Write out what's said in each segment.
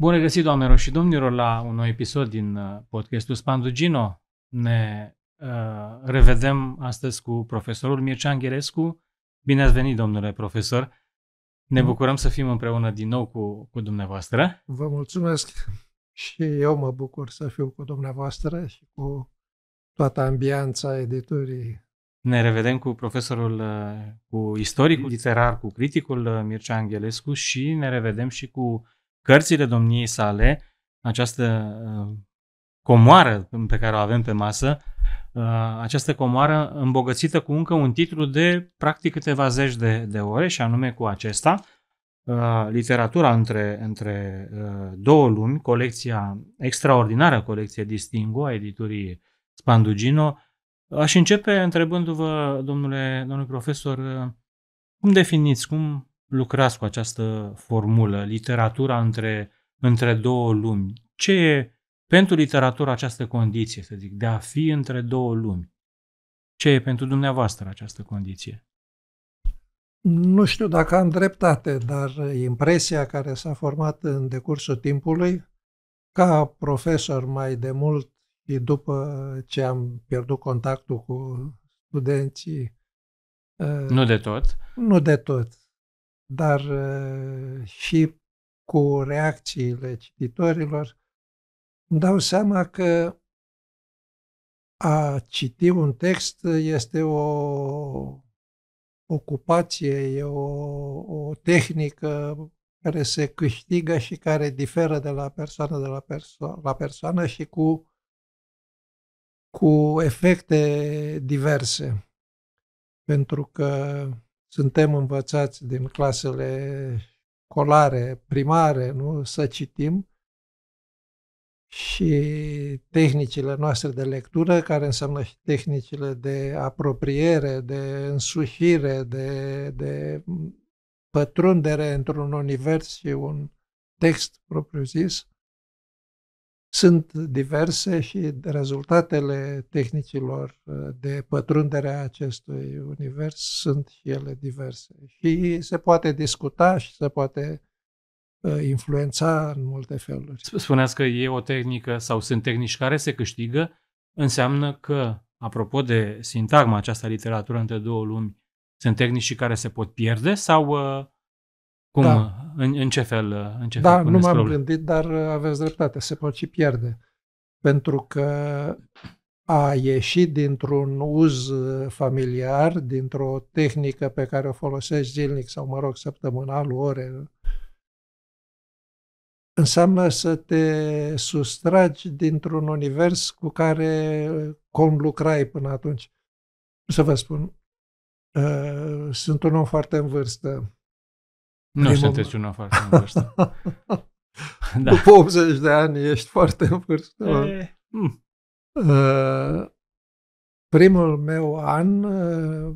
Bun regăsit, doamnelor și domnilor, la un nou episod din uh, podcastul Spandugino. Ne uh, revedem astăzi cu profesorul Mircea Angherescu. Bine ați venit, domnule profesor! Ne mm. bucurăm să fim împreună din nou cu, cu dumneavoastră. Vă mulțumesc și eu mă bucur să fiu cu dumneavoastră și cu toată ambianța editurii. Ne revedem cu profesorul, uh, cu istoricul literar, cu criticul uh, Mircea Angelescu și ne revedem și cu cărțile domniei sale, această uh, comoară pe care o avem pe masă, uh, această comoară îmbogățită cu încă un titlu de practic câteva zeci de, de ore și anume cu acesta, uh, literatura între, între două lumi, colecția extraordinară, colecție Distingo a editurii Spandugino. Aș începe întrebându-vă, domnule, domnule profesor, cum definiți, cum lucrați cu această formulă, literatura între, între două lumi. Ce e pentru literatură această condiție, să zic, de a fi între două lumi? Ce e pentru dumneavoastră această condiție? Nu știu dacă am dreptate, dar impresia care s-a format în decursul timpului, ca profesor mai de mult și după ce am pierdut contactul cu studenții. Nu de tot? Nu de tot dar uh, și cu reacțiile cititorilor, îmi dau seama că a citi un text este o ocupație, e o, o tehnică care se câștigă și care diferă de la persoană de la, perso- la persoană și cu, cu efecte diverse. Pentru că suntem învățați din clasele colare, primare, nu? să citim și tehnicile noastre de lectură, care înseamnă și tehnicile de apropiere, de însușire, de, de pătrundere într-un univers și un text propriu-zis, sunt diverse și rezultatele tehnicilor uh, de pătrundere a acestui univers sunt și ele diverse. Și se poate discuta și se poate uh, influența în multe feluri. Spuneați că e o tehnică sau sunt tehnici care se câștigă, înseamnă că, apropo de sintagma aceasta literatură între două lumi, sunt tehnici care se pot pierde sau uh, cum? Da. În, în ce fel? În ce da, fel nu m-am scroll? gândit, dar aveți dreptate, se pot și pierde. Pentru că a ieșit dintr-un uz familiar, dintr-o tehnică pe care o folosești zilnic sau, mă rog, săptămânal, ore, înseamnă să te sustragi dintr-un univers cu care conlucrai până atunci. Să vă spun, ă, sunt un om foarte în vârstă nu sunteți una afară în vârstă. da. După 80 de ani ești foarte în vârstă. E... Eh. Hmm. Eh, primul meu an, eh,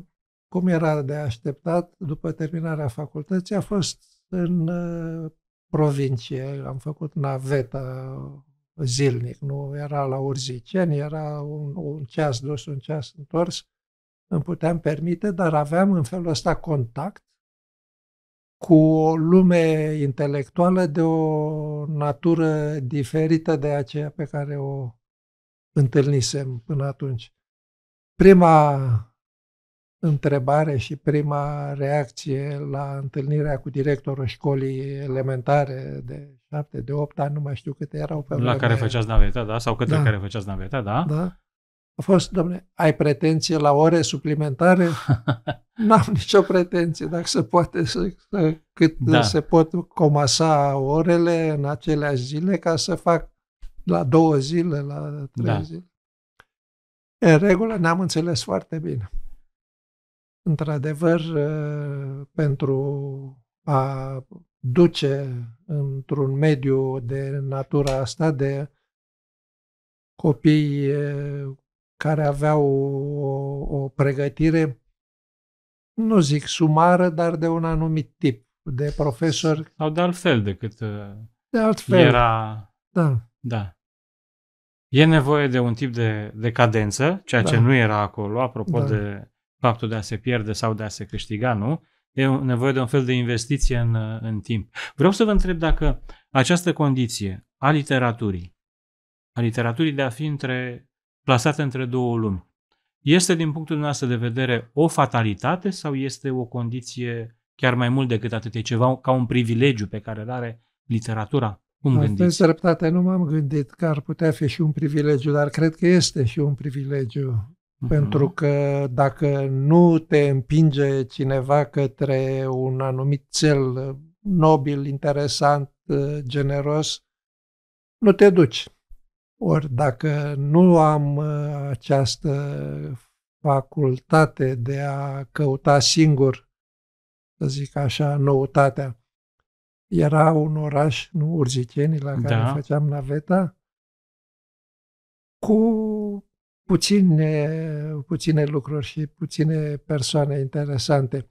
cum era de așteptat, după terminarea facultății, a fost în provincie. Am făcut naveta zilnic, nu era la Urziceni, era un, un ceas dus, un ceas întors. Îmi puteam permite, dar aveam în felul ăsta contact cu o lume intelectuală de o natură diferită de aceea pe care o întâlnisem până atunci. Prima întrebare și prima reacție la întâlnirea cu directorul școlii elementare de 7, de 8 ani, nu mai știu câte erau pe La care făceați naveta, da? Sau către da. care făceați naveta, da? Da. A fost, domne, ai pretenție la ore suplimentare? N-am nicio pretenție, dacă se poate să, să cât da. se pot comasa orele în aceleași zile ca să fac la două zile, la trei da. zile. În regulă ne-am înțeles foarte bine. Într-adevăr, ă, pentru a duce într-un mediu de natura asta, de copii care aveau o, o pregătire, nu zic sumară, dar de un anumit tip de profesori. Sau de altfel decât uh, de altfel. era. Da. da. E nevoie de un tip de, de cadență, ceea da. ce nu era acolo, apropo da. de faptul de a se pierde sau de a se câștiga, nu? E nevoie de un fel de investiție în, uh, în timp. Vreau să vă întreb dacă această condiție a literaturii, a literaturii de a fi între plasate între două lumi. Este, din punctul dumneavoastră de vedere, o fatalitate sau este o condiție chiar mai mult decât atât? E ceva ca un privilegiu pe care îl are literatura? Cum Asta gândiți? dreptate, nu m-am gândit că ar putea fi și un privilegiu, dar cred că este și un privilegiu. Uh-huh. Pentru că dacă nu te împinge cineva către un anumit cel nobil, interesant, eh, generos, nu te duci. Ori dacă nu am uh, această facultate de a căuta singur, să zic așa, noutatea, era un oraș, nu Urziceni, la care da. făceam naveta, cu puține, puține lucruri și puține persoane interesante.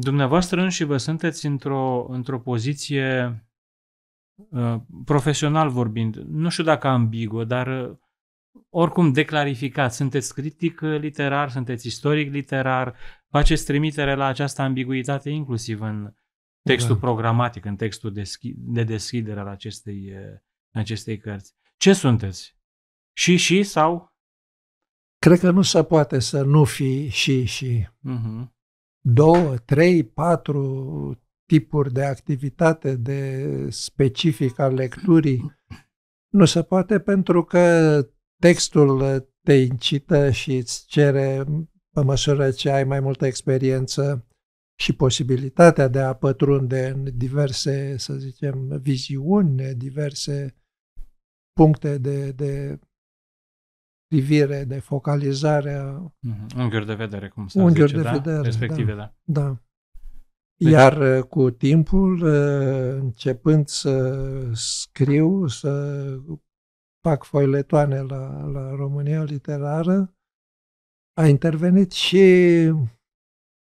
dumneavoastră înși vă sunteți într-o, într-o poziție Uh, profesional vorbind, nu știu dacă ambigu, dar uh, oricum declarificat. Sunteți critic literar, sunteți istoric literar, faceți trimitere la această ambiguitate inclusiv în textul da. programatic, în textul deschi- de deschidere al acestei, uh, acestei cărți. Ce sunteți? Și, și sau? Cred că nu se poate să nu fi și, și. Uh-huh. Două, trei, patru, tipuri de activitate, de specific al lecturii. Nu se poate pentru că textul te incită și îți cere, pe măsură ce ai mai multă experiență și posibilitatea de a pătrunde în diverse, să zicem, viziuni, diverse puncte de, de privire, de focalizare. Mhm. Unghiuri de vedere, cum se zice, de da? vedere, da. Respective, da. da. da. Iar uh, cu timpul, uh, începând să scriu, să fac foiletoane la, la România Literară, a intervenit și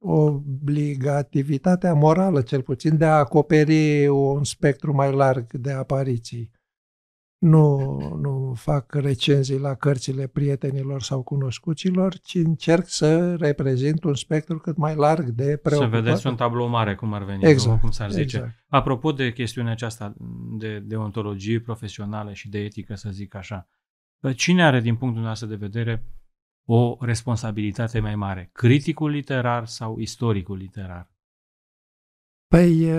obligativitatea morală, cel puțin, de a acoperi un spectru mai larg de apariții. Nu, nu fac recenzii la cărțile prietenilor sau cunoscuților, ci încerc să reprezint un spectru cât mai larg de preocupări. Să vedeți un tablou mare, cum ar veni, exact, cum s-ar zice. Exact. Apropo de chestiunea aceasta de deontologie profesională și de etică, să zic așa, cine are, din punctul nostru de vedere, o responsabilitate mai mare? Criticul literar sau istoricul literar? Păi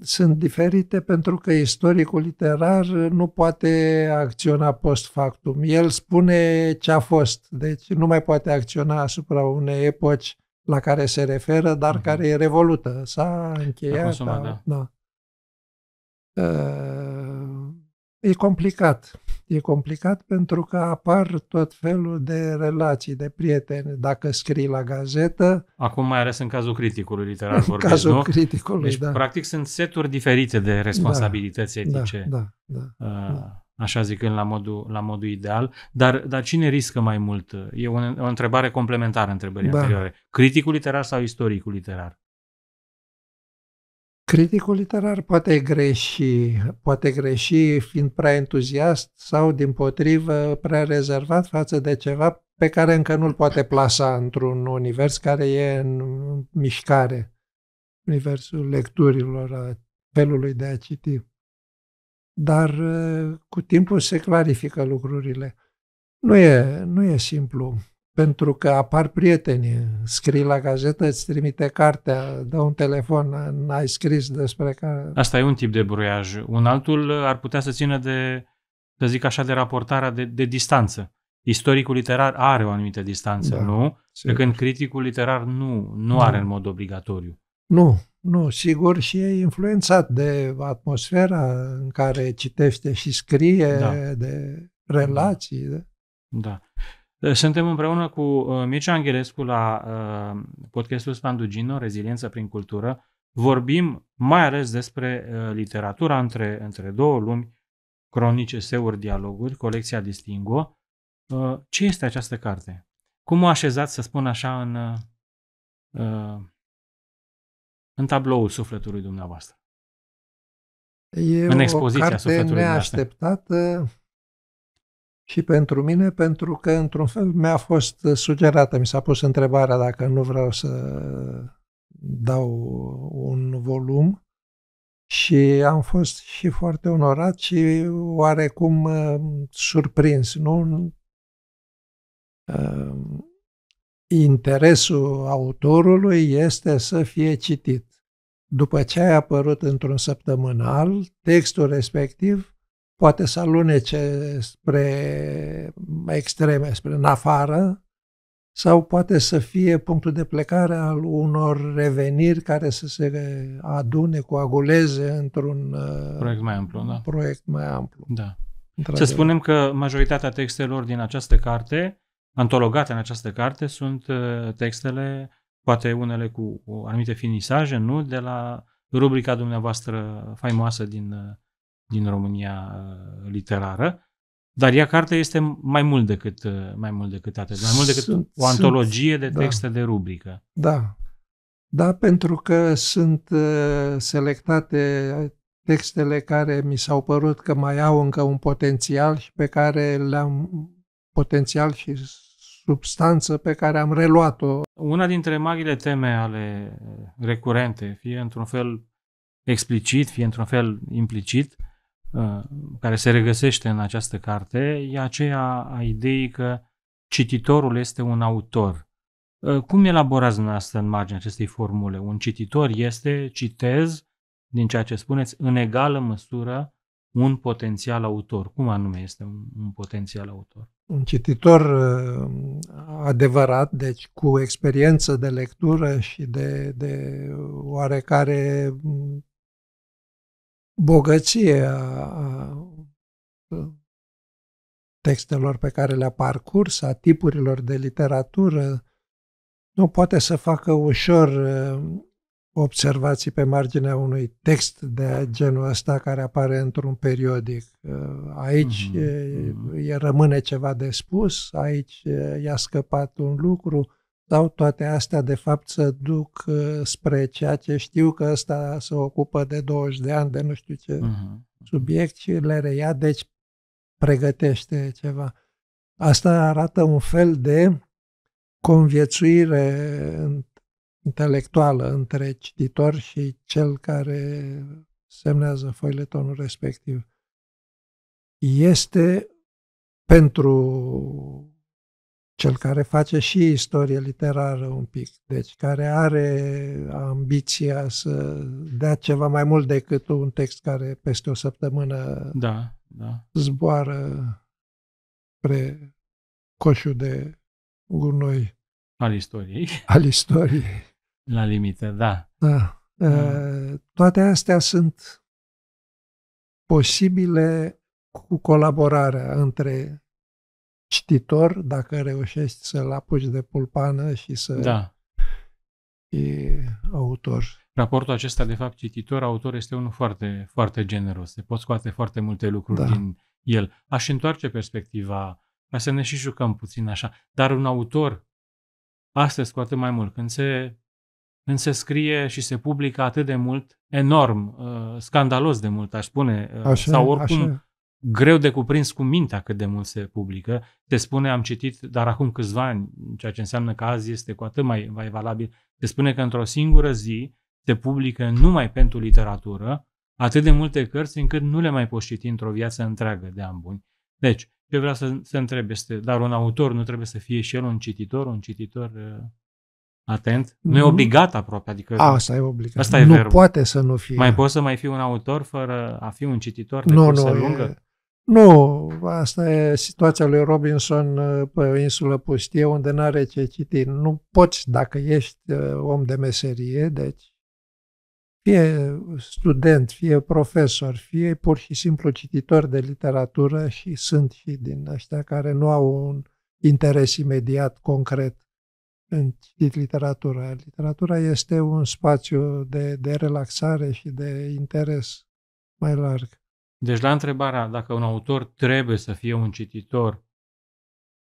sunt diferite pentru că istoricul literar nu poate acționa post factum. El spune ce a fost, deci nu mai poate acționa asupra unei epoci la care se referă, dar uh-huh. care e revolută. S-a încheiat. Consumat, da. da. E complicat. E complicat pentru că apar tot felul de relații, de prieteni. Dacă scrii la gazetă... Acum mai ales în cazul criticului literar în vorbesc, cazul nu? criticului, deci, da. practic, sunt seturi diferite de responsabilități da, da etice. Da, da, da, uh, da. Așa zicând la modul, la modul ideal. Dar, dar cine riscă mai mult? E o, o întrebare complementară întrebării da. anterioare. Criticul literar sau istoricul literar? Criticul literar poate greși, poate greși fiind prea entuziast sau, din potrivă, prea rezervat față de ceva pe care încă nu-l poate plasa într-un univers care e în mișcare, universul lecturilor, a felului de a citi. Dar cu timpul se clarifică lucrurile. Nu e, nu e simplu pentru că apar prieteni, scrii la gazetă, îți trimite cartea, dă un telefon, n-ai scris despre care... Asta e un tip de bruiaj. Un altul ar putea să țină de, să zic așa, de raportarea de, de distanță. Istoricul literar are o anumită distanță, da, nu? Sigur. Pe când criticul literar nu, nu da. are în mod obligatoriu. Nu, nu, sigur și e influențat de atmosfera în care citește și scrie, da. de relații. Da. da. Eh, suntem împreună cu eh, Mircea Anghelescu la eh, podcastul Spandugino, Reziliență prin cultură. Vorbim mai ales despre literatura între, între două lumi, cronice, seuri, dialoguri, colecția Distingo. Ce este această carte? Cum o așezați, să spun așa, în, în tabloul sufletului dumneavoastră? E în expoziția o carte neașteptată, dumneavoastră și pentru mine, pentru că, într-un fel, mi-a fost uh, sugerată, mi s-a pus întrebarea dacă nu vreau să dau un volum și am fost și foarte onorat și oarecum uh, surprins, nu? Uh, interesul autorului este să fie citit. După ce a apărut într-un săptămânal, textul respectiv poate să alunece spre extreme, spre în afară, sau poate să fie punctul de plecare al unor reveniri care să se adune, coaguleze într-un uh, proiect mai amplu. Da. Proiect mai amplu. Da. Să spunem că majoritatea textelor din această carte, antologate în această carte, sunt uh, textele, poate unele cu anumite finisaje, nu? De la rubrica dumneavoastră faimoasă din uh, din România uh, literară, dar ea carte este mai mult decât, uh, mai mult decât atât, mai mult decât sunt, o antologie sunt, de da. texte da. de rubrică. Da. Da, pentru că sunt uh, selectate textele care mi s-au părut că mai au încă un potențial și pe care le-am potențial și substanță pe care am reluat-o. Una dintre marile teme ale recurente, fie într-un fel explicit, fie într-un fel implicit, Uh, care se regăsește în această carte e aceea a ideii că cititorul este un autor. Uh, cum elaborați dumneavoastră în marginea acestei formule? Un cititor este, citez, din ceea ce spuneți, în egală măsură un potențial autor. Cum anume este un, un potențial autor? Un cititor uh, adevărat, deci cu experiență de lectură și de, de oarecare bogăție a, textelor pe care le-a parcurs, a tipurilor de literatură, nu poate să facă ușor observații pe marginea unui text de genul ăsta care apare într-un periodic. Aici mm-hmm. rămâne ceva de spus, aici i-a scăpat un lucru, sau toate astea de fapt să duc uh, spre ceea ce știu că ăsta se ocupă de 20 de ani de nu știu ce uh-huh. subiect și le reia, deci pregătește ceva. Asta arată un fel de conviețuire intelectuală între cititor și cel care semnează foiletonul respectiv. Este pentru cel care face și istorie literară un pic, deci care are ambiția să dea ceva mai mult decât un text care peste o săptămână da, da. zboară spre coșul de gunoi. Al istoriei. Al istoriei. La limită, da. Da. da. Uh, toate astea sunt posibile cu colaborarea între cititor dacă reușești să-l apuci de pulpană și să da. E autor. Raportul acesta, de fapt, cititor-autor este unul foarte, foarte generos. Se pot scoate foarte multe lucruri da. din el. Aș întoarce perspectiva ca să ne și jucăm puțin așa. Dar un autor astăzi cu atât mai mult, când se, când se scrie și se publică atât de mult, enorm, uh, scandalos de mult, aș spune, uh, așa, sau oricum așa greu de cuprins cu mintea cât de mult se publică. Te spune, am citit, dar acum câțiva ani, ceea ce înseamnă că azi este cu atât mai, mai valabil, Te spune că într-o singură zi se publică numai pentru literatură atât de multe cărți încât nu le mai poți citi într-o viață întreagă de ani buni. Deci, ce vreau să, se întreb este, dar un autor nu trebuie să fie și el un cititor, un cititor uh, atent? Mm-hmm. Nu e mhm. obligat aproape, adică... A, asta e obligat. Asta e nu verbul. poate să nu fie. Mai poți să mai fii un autor fără a fi un cititor de nu, nu, lungă? E... Nu, asta e situația lui Robinson uh, pe o insulă pustie unde nu are ce citi. Nu poți, dacă ești uh, om de meserie, deci fie student, fie profesor, fie pur și simplu cititor de literatură și sunt și din ăștia care nu au un interes imediat, concret în citit literatura. Literatura este un spațiu de, de relaxare și de interes mai larg. Deci la întrebarea dacă un autor trebuie să fie un cititor,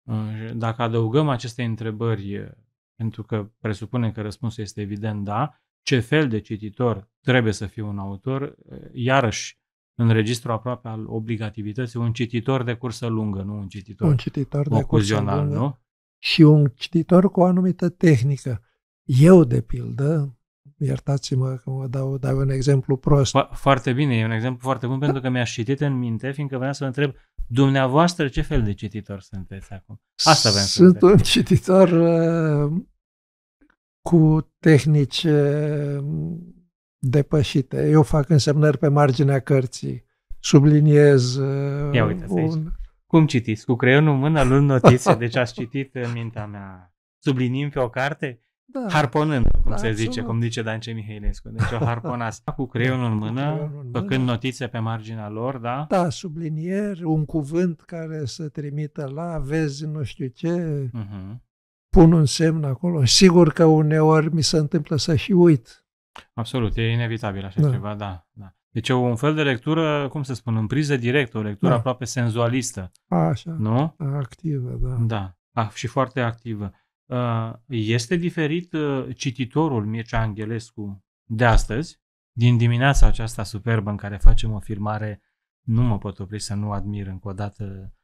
uh, dacă adăugăm aceste întrebări, uh, pentru că presupune că răspunsul este evident da, ce fel de cititor trebuie să fie un autor, uh, iarăși în registru aproape al obligativității, un cititor de cursă lungă, nu un cititor, un cititor de cursă lungă nu? și un cititor cu o anumită tehnică. Eu, de pildă, iertați-mă că mă dau, dau un exemplu prost. Fo- foarte bine, e un exemplu foarte bun pentru că mi-aș citit în minte, fiindcă vreau să vă întreb dumneavoastră ce fel de cititor sunteți acum. Asta vreau să Sunt un cititor uh, cu tehnici uh, depășite. Eu fac însemnări pe marginea cărții, subliniez uh, Ia uite, un... Cum citiți? Cu creionul în mână, luând notițe, deci ați citit în mintea mea. Sublinim pe o carte? Da. Harponând, cum da, se zice, absolut. cum zice Dance Mihăilescu. Deci o harponați cu creionul în mână, creionul făcând mână. notițe pe marginea lor, da? Da, sublinier, un cuvânt care să trimită la, vezi nu știu ce, uh-huh. pun un semn acolo. Sigur că uneori mi se întâmplă să și uit. Absolut, e inevitabil așa da. ceva, da. da. Deci e un fel de lectură, cum să spun, în priză directă, o lectură da. aproape senzualistă. A, așa. Nu? Activă, da. Da, A, și foarte activă este diferit ă, cititorul Mircea Angelescu de astăzi, din dimineața aceasta superbă în care facem o filmare, nu mă pot opri să nu admir încă o dată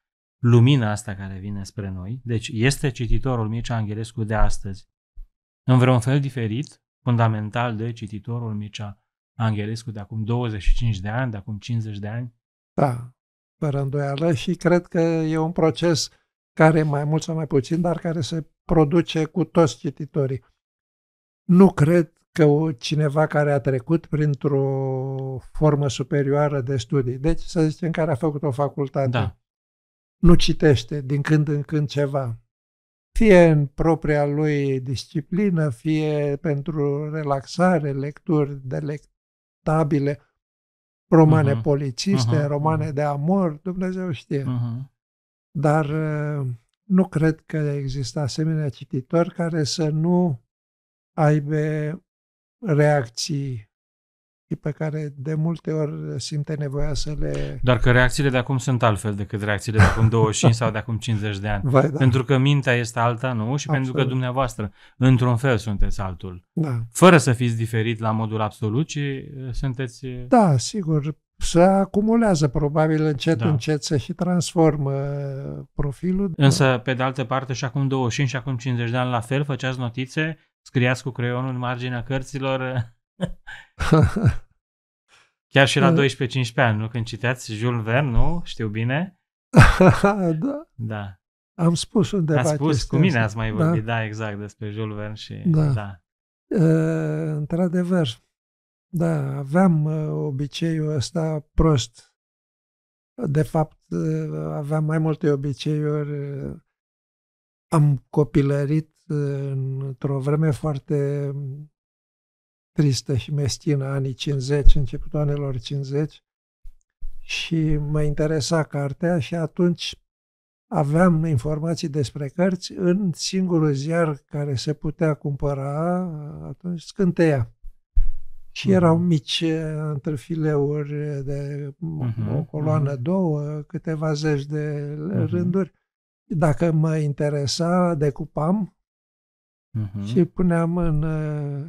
lumina asta care vine spre noi. Deci este cititorul Mircea Angelescu de astăzi în vreun fel diferit, fundamental de cititorul Mircea Angelescu de acum 25 de ani, de acum 50 de ani? Da, fără îndoială și cred că e un proces care mai mult sau mai puțin, dar care se produce cu toți cititorii. Nu cred că cineva care a trecut printr-o formă superioară de studii, deci să zicem care a făcut o facultate, da. nu citește din când în când ceva, fie în propria lui disciplină, fie pentru relaxare, lecturi delectabile, romane uh-huh. Mhm. polițiste, uh-huh. Mhm. romane mhm. de amor, Dumnezeu știe. Uh-huh. Dar ă, nu cred că există asemenea cititori care să nu aibă reacții pe care de multe ori simte nevoia să le... Doar că reacțiile de acum sunt altfel decât reacțiile de acum 25 sau de acum 50 de ani. Vai, da. Pentru că mintea este alta, nu? Și absolut. pentru că dumneavoastră, într-un fel, sunteți altul. Da. Fără să fiți diferit la modul absolut, ci uh, sunteți... Uh, da, sigur se acumulează, probabil încet, da. încet se și transformă profilul. Însă, pe de altă parte, și acum 25 și acum 50 de ani la fel, făceați notițe, scriați cu creionul în marginea cărților. Chiar și la 12-15 da. ani, nu? Când citeați Jules Verne, nu? Știu bine. da. Da. Am spus undeva. Ați spus, cu mine ați mai da. vorbit, da, da exact, despre Jules Verne și... Da. da. Uh, într-adevăr, da, aveam uh, obiceiul ăsta prost. De fapt, uh, aveam mai multe obiceiuri. Am copilărit uh, într-o vreme foarte tristă și mestină, anii 50, începutul anilor 50, și mă interesa cartea și atunci aveam informații despre cărți în singurul ziar care se putea cumpăra, atunci Scânteia. Și erau mhm. mici eh, între fileuri eh, de mhm, o coloană, mhm. două, câteva zeci de rânduri. Dacă mă interesa, decupam și puneam în, eh,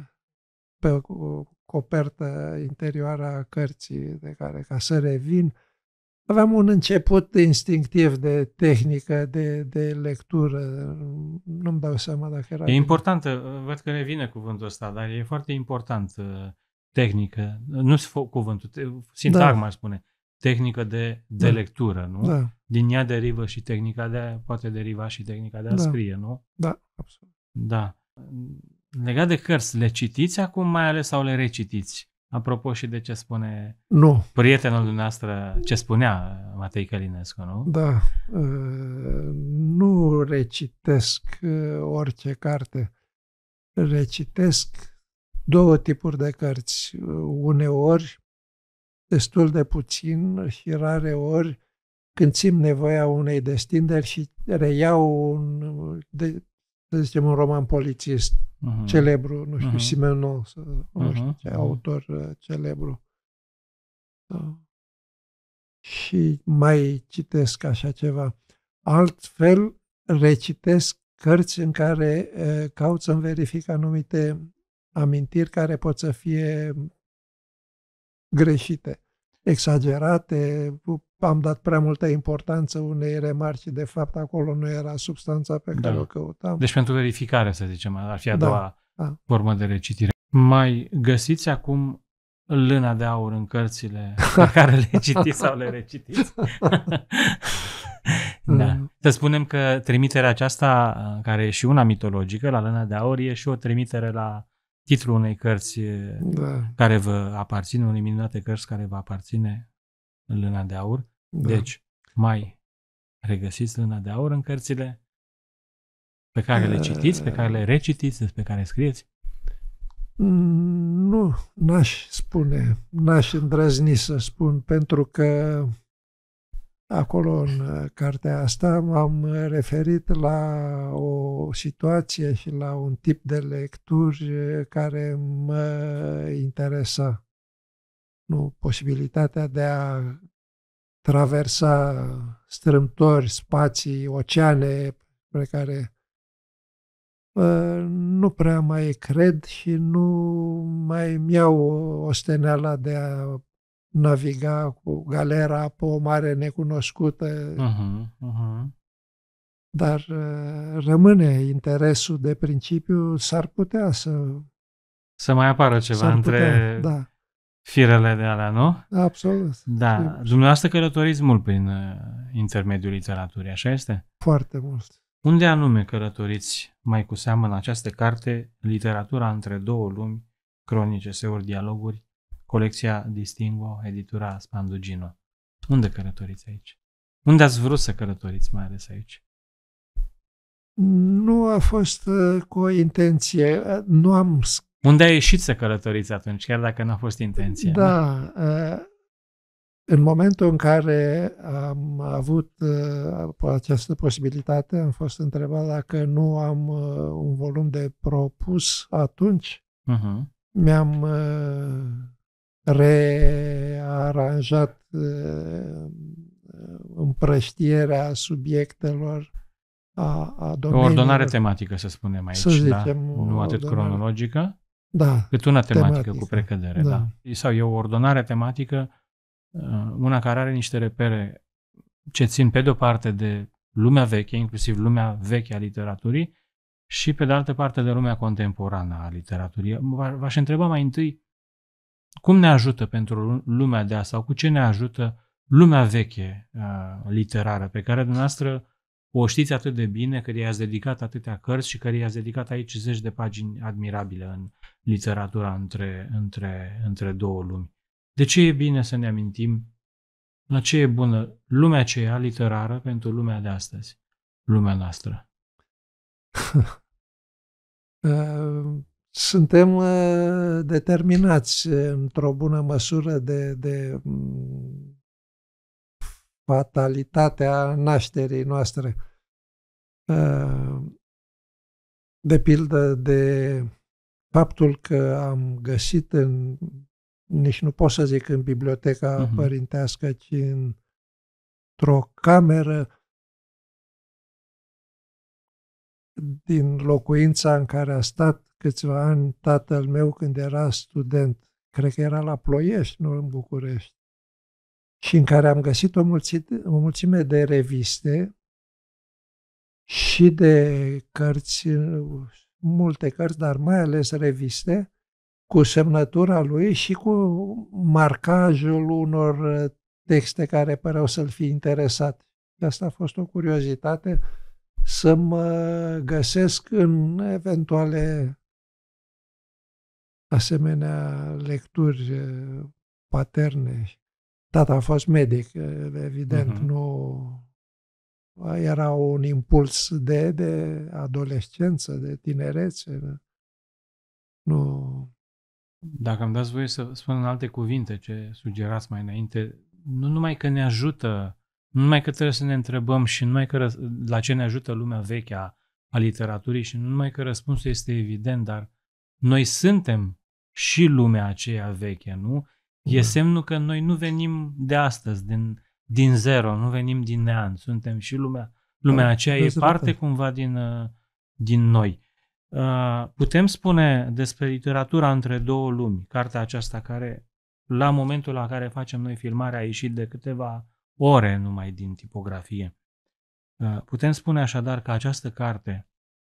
pe o copertă interioară a cărții de care, ca să revin, aveam un început instinctiv de tehnică, de, de lectură. Nu-mi dau seama dacă era... E important, văd că revine cuvântul ăsta, dar e foarte important tehnică, nu se cuvântul, sintagma da. spune, tehnică de, de da. lectură, nu? Da. Din ea derivă și tehnica de a, poate deriva și tehnica de a da. scrie, nu? Da, absolut. Da. Legat de cărți, le citiți acum mai ales sau le recitiți? Apropo și de ce spune nu. prietenul dumneavoastră, ce spunea Matei Călinescu, nu? Da. Ă, nu recitesc ă, orice carte. Recitesc două tipuri de cărți. Uneori, destul de puțin, și rare ori, când simt nevoia unei destinderi și reiau un, de, să zicem, un roman polițist uh-huh. celebru, nu știu, uh-huh. Mhm. Simenon, nu uh-huh. știu ce, uh-huh. autor uh, celebru. Da. Și mai citesc așa ceva. Altfel, recitesc cărți în care e, uh, caut să-mi verific anumite amintiri care pot să fie greșite, exagerate, am dat prea multă importanță unei remarci, de fapt acolo nu era substanța pe care da. o căutam. Deci pentru verificare, să zicem, ar fi a da, doua da. formă de recitire. Mai găsiți acum lâna de aur în cărțile pe care le citiți sau le recitiți? da. Să spunem că trimiterea aceasta, care e și una mitologică, la lâna de aur, e și o trimitere la titlul unei cărți da. care vă aparține, unei minunate cărți care vă aparține în Lâna de Aur. Da. Deci, mai regăsiți Lâna de Aur în cărțile pe care le citiți, pe care le eh. recitiți, despre care scrieți? Nu, n-aș spune, n-aș îndrăzni să spun, pentru că acolo în eh, cartea asta m-am referit la o situație și la un tip de lecturi care mă interesa. Nu, posibilitatea de a traversa strâmtori, spații, oceane pe care nu prea mai cred și nu mai îmi iau steneala de a naviga cu galera pe o mare necunoscută. Uh-huh, uh-huh dar uh, rămâne interesul de principiu, s-ar putea să... Să mai apară ceva putea, între da. firele de alea, nu? Absolut. Da. Sigur. Dumneavoastră călătoriți mult prin uh, intermediul literaturii, așa este? Foarte mult. Unde anume călătoriți mai cu seamă în această carte, literatura între două lumi, cronice, seuri, dialoguri, colecția Distingo, editura Spandugino? Unde călătoriți aici? Unde ați vrut să călătoriți mai ales aici? Nu a fost uh, cu o intenție. Nu am... Unde ai ieșit să călătoriți atunci, chiar dacă nu a fost intenție? Da. Nu? Uh, în momentul în care am avut uh, această posibilitate, am fost întrebat dacă nu am un volum de propus atunci. Uh-huh. Mi-am rearanjat împrăștierea subiectelor a, a domeniului. O ordonare tematică, să spunem aici, să da? zicem, da? nu atât cronologică, da, cât una tematică, tematică cu precădere. Da. Da. Sau e o ordonare tematică, uh, una care are niște repere ce țin pe de-o parte de lumea veche, inclusiv lumea veche a literaturii, și pe de altă parte de lumea contemporană a literaturii. V-aș întreba mai întâi cum ne ajută pentru lumea de asta sau cu ce ne ajută lumea veche uh, literară pe care dumneavoastră o știți atât de bine, că i-ați dedicat atâtea cărți și că i-ați dedicat aici zeci de pagini admirabile în literatura între, între, între două lumi. De ce e bine să ne amintim la ce e bună lumea aceea literară pentru lumea de astăzi, lumea noastră? Uh, suntem uh, determinați într-o bună măsură de, de mm, fatalitatea nașterii noastre. Uh, de pildă de faptul că am găsit în, nici nu pot să zic în biblioteca uh-huh. părintească, ci într-o cameră din locuința în care a stat câțiva ani tatăl meu când era student. Cred că era la Ploiești, nu în București și în care am găsit o mulțime, o mulțime de reviste și de cărți, multe cărți, dar mai ales reviste, cu semnătura lui și cu marcajul unor texte care păreau să-l fi interesat. De asta a fost o curiozitate să mă găsesc în eventuale asemenea lecturi eh, paterne Tata a fost medic, evident, uh-huh. nu era un impuls de, de adolescență, de tinerețe. Nu. Dacă îmi dați voie să spun în alte cuvinte ce sugerați mai înainte, nu numai că ne ajută, nu numai că trebuie să ne întrebăm și nu numai că răs- la ce ne ajută lumea veche a, a literaturii și nu numai că răspunsul este evident, dar noi suntem și lumea aceea veche, nu? E da. semnul că noi nu venim de astăzi, din, din zero, nu venim din neant. Suntem și lumea, lumea da, aceea da, e parte cumva din, uh, din noi. Uh, putem spune despre literatura între două lumi, cartea aceasta care la momentul la care facem noi filmarea a ieșit de câteva ore numai din tipografie. Uh, putem spune așadar că această carte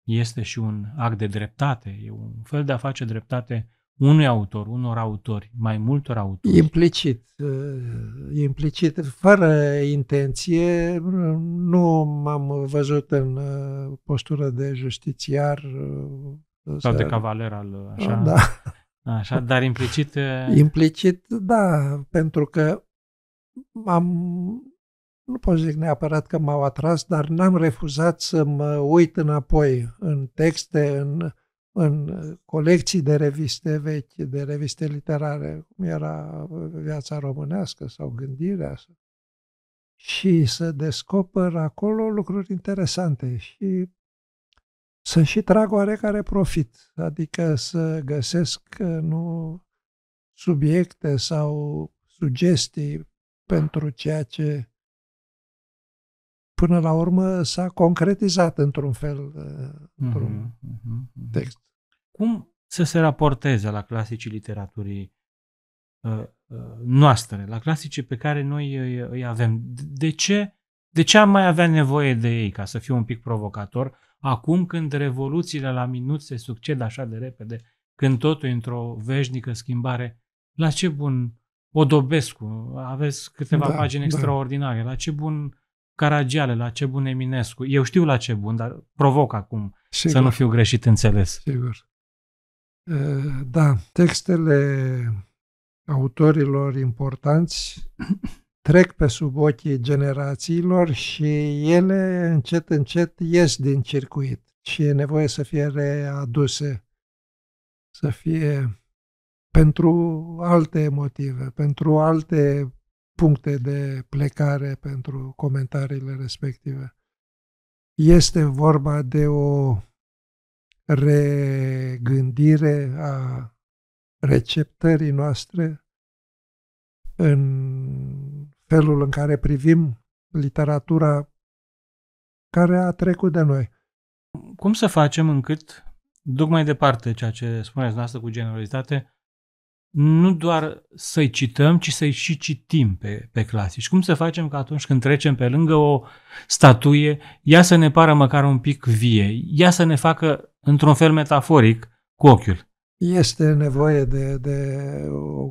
este și un act de dreptate, e un fel de a face dreptate unui autor, unor autori, mai multor autori. Implicit, uh, implicit, fără intenție, nu m-am văzut în uh, postură de justițiar. Uh, Sau de cavaler al așa. Da. Așa, dar implicit... Implicit, da, pentru că am, nu pot zic neapărat că m-au atras, dar n-am refuzat să mă uit înapoi în texte, în în colecții de reviste vechi, de reviste literare, cum era uh, Viața Românească sau Gândirea, și să descoper acolo lucruri interesante și să și trag oarecare profit, adică să găsesc uh, nu subiecte sau sugestii pentru ceea ce până la urmă s-a concretizat într-un fel, uh, într-un uh-huh, uh-huh, uh-huh. text. Cum să se raporteze la clasicii literaturii uh, uh, noastre, la clasicii pe care noi îi, îi avem? De ce, de ce am mai avea nevoie de ei, ca să fiu un pic provocator, acum când revoluțiile la minut se succed așa de repede, când totul e într-o veșnică schimbare, la ce bun Odobescu, aveți câteva da, pagini da. extraordinare, la ce bun Caragiale, la ce bun Eminescu. Eu știu la ce bun, dar provoc acum Sigur. să nu fiu greșit înțeles. Sigur. Da, textele autorilor importanți trec pe sub ochii generațiilor și ele încet, încet ies din circuit și e nevoie să fie readuse, să fie pentru alte motive, pentru alte puncte de plecare pentru comentariile respective. Este vorba de o regândire a receptării noastre în felul în care privim literatura care a trecut de noi. Cum să facem încât duc mai departe ceea ce spuneți noastră cu generalitate, nu doar să-i cităm, ci să-i și citim pe, pe clasici. Cum să facem că atunci când trecem pe lângă o statuie, ea să ne pară măcar un pic vie, ea să ne facă, într-un fel metaforic, cu ochiul. Este nevoie de, de o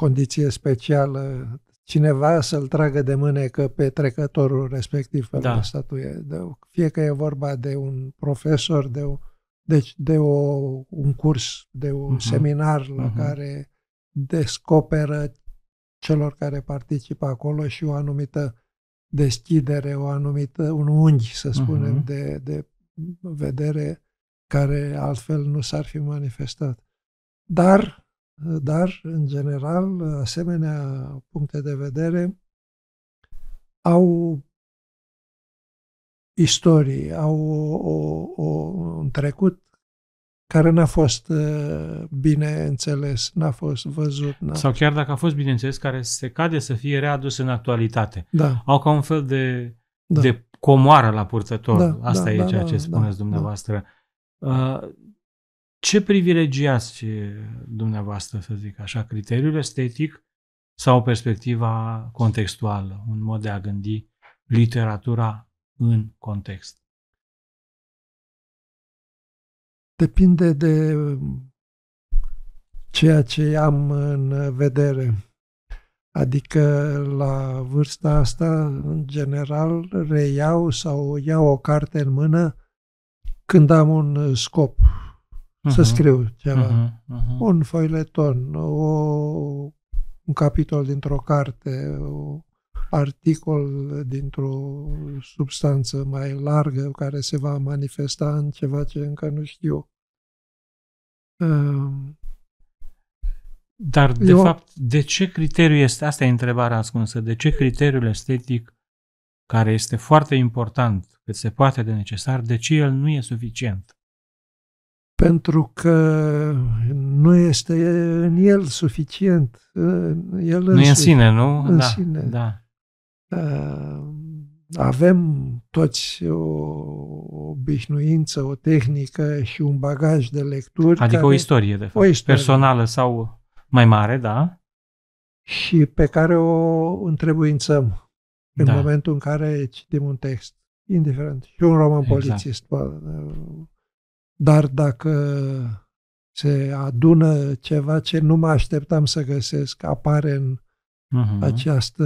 condiție specială, cineva să-l tragă de mânecă pe trecătorul respectiv pe da. la statuie. Fie că e vorba de un profesor, de un deci de o, un curs, de un uh-huh. seminar la uh-huh. care descoperă celor care participă acolo și o anumită deschidere, o anumită, un unghi, să mhm. spunem, uh-huh. de, de vedere care altfel nu s-ar fi manifestat. Dar, dar, în general, asemenea puncte de vedere au istorii, au o, o, o, un trecut care n-a fost uh, bine înțeles, n-a fost văzut. N-a... Sau chiar dacă a fost bine înțeles, care se cade să fie readus în actualitate. Da. Au ca un fel de, da. de comoară la purtător. Da, Asta da, e da, ceea da, ce da, spuneți da, dumneavoastră. Da. ce privilegiați dumneavoastră, să zic așa, criteriul estetic sau perspectiva contextuală, un mod de a gândi literatura în context? Depinde de ceea ce am în vedere. Adică la vârsta asta, în general, reiau sau iau o carte în mână când am un scop uh-huh. să mhm. scriu ceva. Uh-huh. Uh-huh. Un foileton, o, un capitol dintr-o carte, o, articol dintr-o substanță mai largă care se va manifesta în ceva ce încă nu știu. Ehm, Dar, de Eu... fapt, de ce criteriu este, asta e întrebarea ascunsă, de ce criteriul estetic, care este foarte important, cât se poate de necesar, de ce el nu e suficient? Pentru că nu este în el suficient. El nu în e în sine, nu? În da, sine. Da. Ehm, avem toți o obișnuință, o tehnică și un bagaj de lecturi. Adică care, o istorie, de fapt, o istorie. personală sau mai mare, da? Și pe care o întrebuințăm în da. momentul în care citim un text, indiferent. Și un roman exact. polițist. Ehm, dar dacă se adună ceva ce nu mă așteptam să găsesc, apare în uh-huh. această,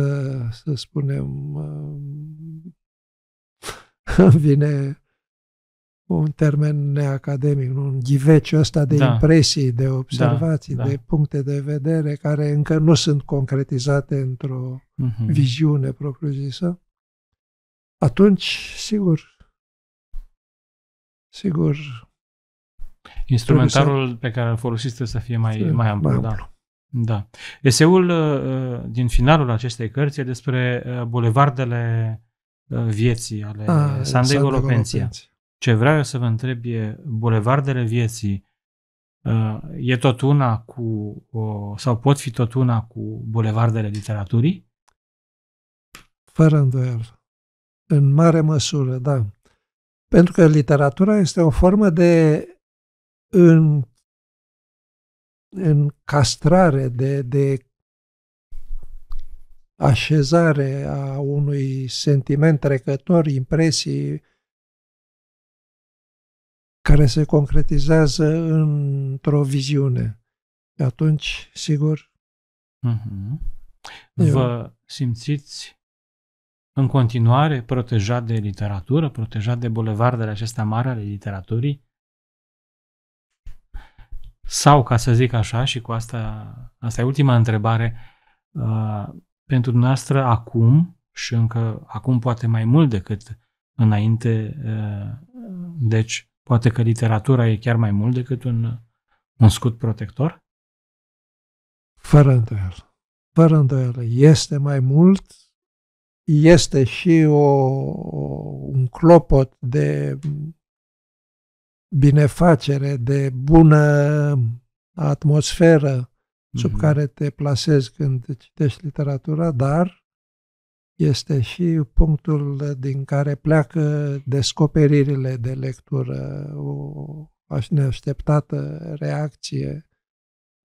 să spunem, uh, vine un termen neacademic, un ghiveciu ăsta de da. impresii, de da, observații, da, da. de puncte de vedere care încă nu sunt concretizate într-o uh-huh. viziune propriu-zisă, atunci, sigur, sigur... Instrumentarul să... pe care îl folosiți să fie mai, mai amplu, mai da. amplu. Da. Da. Eseul uh, din finalul acestei cărți e despre uh, bulevardele uh, vieții ale ah, Sandei Golopenția. Ce vreau eu să vă întreb e, bulevardele vieții e tot una cu, sau pot fi tot una cu bulevardele literaturii? Fără îndoială. În mare măsură, da. Pentru că literatura este o formă de în castrare, de, de așezare a unui sentiment trecător, impresii care se concretizează într-o viziune. atunci, sigur. Mm-hmm. Vă simțiți în continuare protejat de literatură, protejat de bulevardele acestea mari ale literaturii? Sau, ca să zic așa, și cu asta, asta e ultima întrebare, uh, pentru dumneavoastră acum și încă acum poate mai mult decât înainte, uh, deci poate că literatura e chiar mai mult decât un, un scut protector? Fără îndoială. Fără îndoială. Este mai mult, este și o, un clopot de binefacere, de bună atmosferă sub mm-hmm. care te plasezi când citești literatura, dar este și punctul din care pleacă descoperirile de lectură, o neașteptată reacție,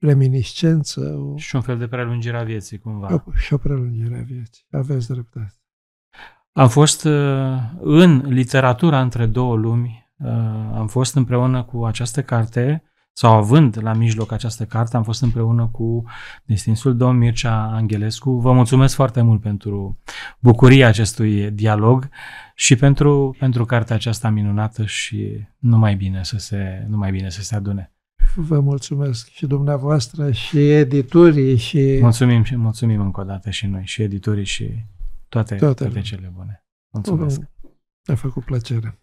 reminiscență. O... Și un fel de prelungire a vieții, cumva. Și o prelungire a vieții. Aveți dreptate. Am fost uh, în literatura între două lumi Uh, am fost împreună cu această carte, sau având la mijloc această carte, am fost împreună cu distinsul domn Mircea Angelescu. Vă mulțumesc foarte mult pentru bucuria acestui dialog și pentru, pentru cartea aceasta minunată și numai bine să se, numai bine să se adune. Vă mulțumesc și dumneavoastră și editurii și... Mulțumim și mulțumim încă o dată și noi și editurii și toate, toate, toate cele bune. Mulțumesc! Mi-a făcut plăcere.